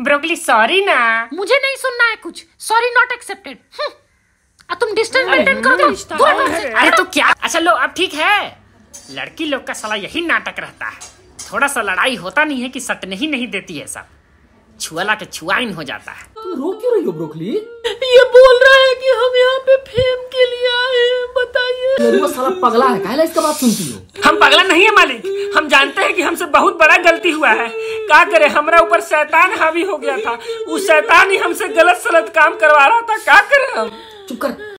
broccoli sorry ना मुझे नहीं सुनना है कुछ सॉरी नॉट एक्सेप्टेड तुम डिस्टेंस मेंटेन दो अरे तो क्या अच्छा लो अब ठीक है लड़की लोग का साला यही नाटक रहता है थोड़ा सा लड़ाई होता नहीं है कि सट ही नहीं देती है सब छुआला के छुआइन हो जाता है तुम रो क्यों रही हो ब्रोकली ये बोल रहा है कि हम यहाँ पे फेम के लिए आए हैं बताइए साला पगला है इसका बात सुनती हो हम पगला नहीं है मालिक हम जानते हैं कि हमसे बहुत बड़ा गलती हुआ है का करे हमारा ऊपर शैतान हावी हो गया था उस शैतान ही हमसे गलत सलत काम करवा रहा था क्या करे हम चुप कर